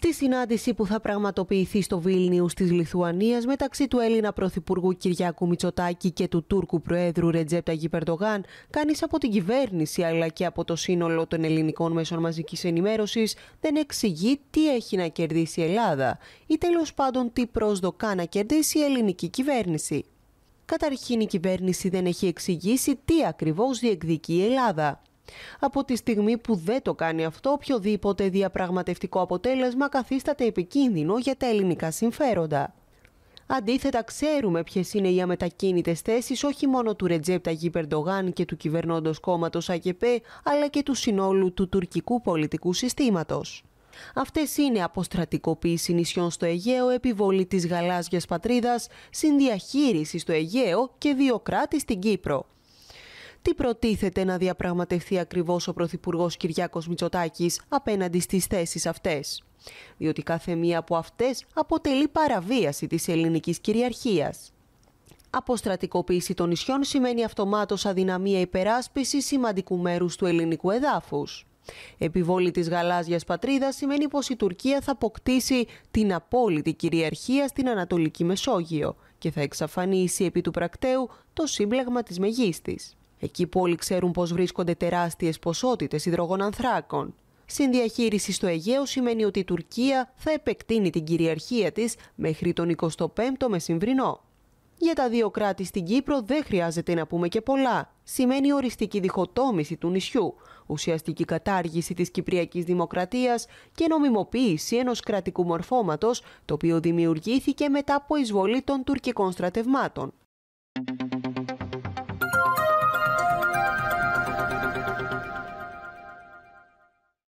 Στη συνάντηση που θα πραγματοποιηθεί στο Βίλνιου της Λιθουανίας μεταξύ του Έλληνα Πρωθυπουργού Κυριάκου Μητσοτάκη και του Τούρκου Προέδρου Ρετζέπτα Γιπερντογάν, κανείς από την κυβέρνηση αλλά και από το σύνολο των ελληνικών μέσων μαζικής ενημέρωσης δεν εξηγεί τι έχει να κερδίσει η Ελλάδα ή τέλος πάντων τι προσδοκά να κερδίσει η ελληνική κυβέρνηση. Καταρχήν η κυβέρνηση δεν έχει εξηγήσει τι ακριβώς διεκδικεί η Ελλάδα. Από τη στιγμή που δεν το κάνει αυτό, οποιοδήποτε διαπραγματευτικό αποτέλεσμα καθίσταται επικίνδυνο για τα ελληνικά συμφέροντα. Αντίθετα, ξέρουμε ποιες είναι οι αμετακίνητες θέσεις όχι μόνο του Ρετζέπτα Γίπερντογάν και του κυβερνώντος κόμματος ΑΚΠ, αλλά και του συνόλου του τουρκικού πολιτικού συστήματος. Αυτές είναι αποστρατικοποίηση νησιών στο Αιγαίο, επιβολή της γαλάζιας πατρίδας, συνδιαχείριση στο Αιγαίο και διοκράτη στην Κύπρο τι προτίθεται να διαπραγματευτεί ακριβώς ο Πρωθυπουργός Κυριάκος Μητσοτάκης απέναντι στις θέσεις αυτές. Διότι κάθε μία από αυτές αποτελεί παραβίαση της ελληνικής κυριαρχίας. Αποστρατικοποίηση των νησιών σημαίνει αυτομάτως αδυναμία υπεράσπισης σημαντικού μέρους του ελληνικού εδάφους. Επιβόλη της γαλάζιας πατρίδας σημαίνει πως η Τουρκία θα αποκτήσει την απόλυτη κυριαρχία στην Ανατολική Μεσόγειο και θα εξαφανίσει επί του πρακτέου το σύμπλεγμα της Μεγίστης εκεί που όλοι ξέρουν πως βρίσκονται τεράστιες ποσότητες υδρογονανθράκων. Συνδιαχείριση στο Αιγαίο σημαίνει ότι η Τουρκία θα επεκτείνει την κυριαρχία της μέχρι τον 25ο μεσημβρινό. Για τα δύο κράτη στην Κύπρο δεν χρειάζεται να πούμε και πολλά. Σημαίνει οριστική διχοτόμηση του νησιού, ουσιαστική κατάργηση της Κυπριακής Δημοκρατίας και νομιμοποίηση ενός κρατικού μορφώματος, το οποίο δημιουργήθηκε μετά από εισβολή των τουρκικών στρατευμάτων.